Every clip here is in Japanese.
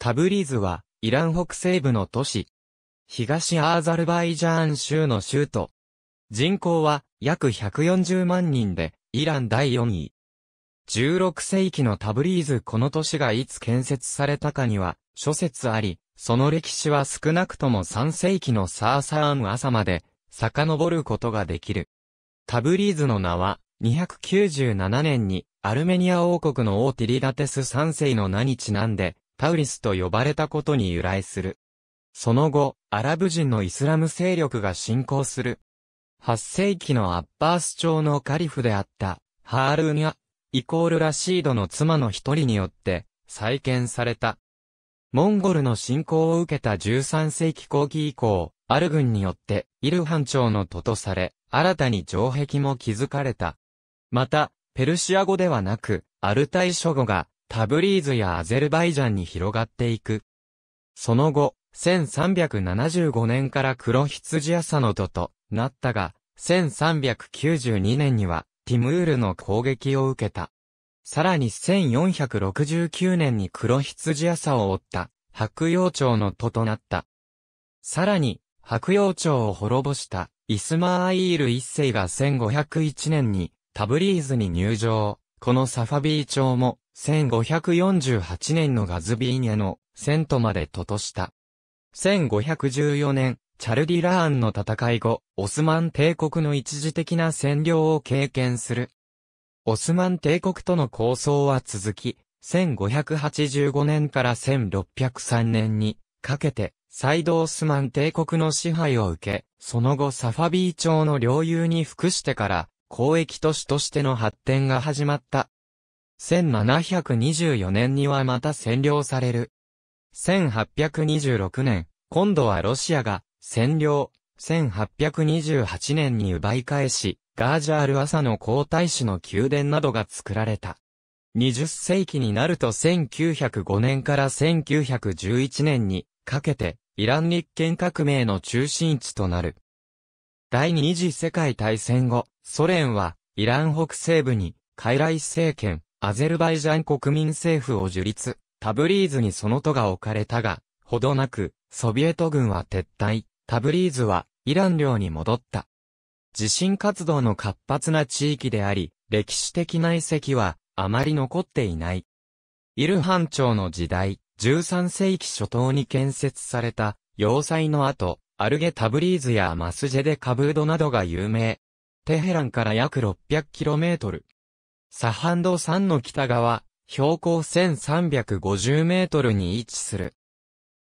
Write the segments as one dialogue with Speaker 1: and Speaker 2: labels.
Speaker 1: タブリーズは、イラン北西部の都市。東アーザルバイジャーン州の州都。人口は約140万人で、イラン第4位。16世紀のタブリーズこの都市がいつ建設されたかには、諸説あり、その歴史は少なくとも3世紀のサーサーン朝まで、遡ることができる。タブリーズの名は、297年に、アルメニア王国の王ティリダテス3世の名にちなんで、タウリスと呼ばれたことに由来する。その後、アラブ人のイスラム勢力が侵攻する。8世紀のアッバース朝のカリフであった、ハールーニャ、イコールラシードの妻の一人によって、再建された。モンゴルの侵攻を受けた13世紀後期以降、アル軍によって、イルハン朝の都とされ、新たに城壁も築かれた。また、ペルシア語ではなく、アルタイ書語が、タブリーズやアゼルバイジャンに広がっていく。その後、1375年から黒羊朝の土となったが、1392年にはティムールの攻撃を受けた。さらに1469年に黒羊朝を追った白洋朝の都となった。さらに、白洋朝を滅ぼしたイスマーイール一世が1501年にタブリーズに入場。このサファビー朝も、1548年のガズビーニャの、セントまでととした。1514年、チャルディラーンの戦い後、オスマン帝国の一時的な占領を経験する。オスマン帝国との抗争は続き、1585年から1603年にかけて、再度オスマン帝国の支配を受け、その後サファビー朝の領有に服してから、交易都市としての発展が始まった。1724年にはまた占領される。1826年、今度はロシアが占領。1828年に奪い返し、ガージャール朝の皇太子の宮殿などが作られた。20世紀になると1905年から1911年にかけてイラン立憲革命の中心地となる。第二次世界大戦後、ソ連は、イラン北西部に、傀儡政権、アゼルバイジャン国民政府を樹立、タブリーズにその都が置かれたが、ほどなく、ソビエト軍は撤退、タブリーズは、イラン領に戻った。地震活動の活発な地域であり、歴史的な遺跡は、あまり残っていない。イルハン朝の時代、13世紀初頭に建設された、要塞の後、アルゲタブリーズやマスジェデカブードなどが有名。テヘランから約 600km。サハンド山の北側、標高 1350m に位置する。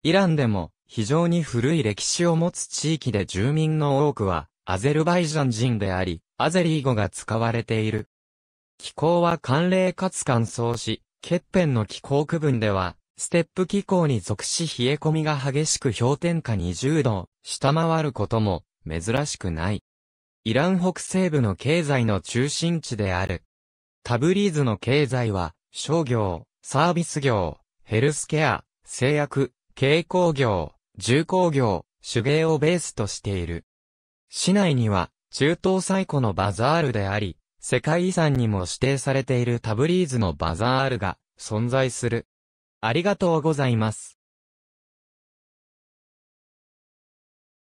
Speaker 1: イランでも非常に古い歴史を持つ地域で住民の多くはアゼルバイジャン人であり、アゼリー語が使われている。気候は寒冷かつ乾燥し、欠片の気候区分ではステップ気候に属し冷え込みが激しく氷点下20度を下回ることも珍しくない。イラン北西部の経済の中心地である。タブリーズの経済は商業、サービス業、ヘルスケア、製薬、軽工業、重工業、手芸をベースとしている。市内には中東最古のバザールであり、世界遺産にも指定されているタブリーズのバザールが存在する。ありがとうございます。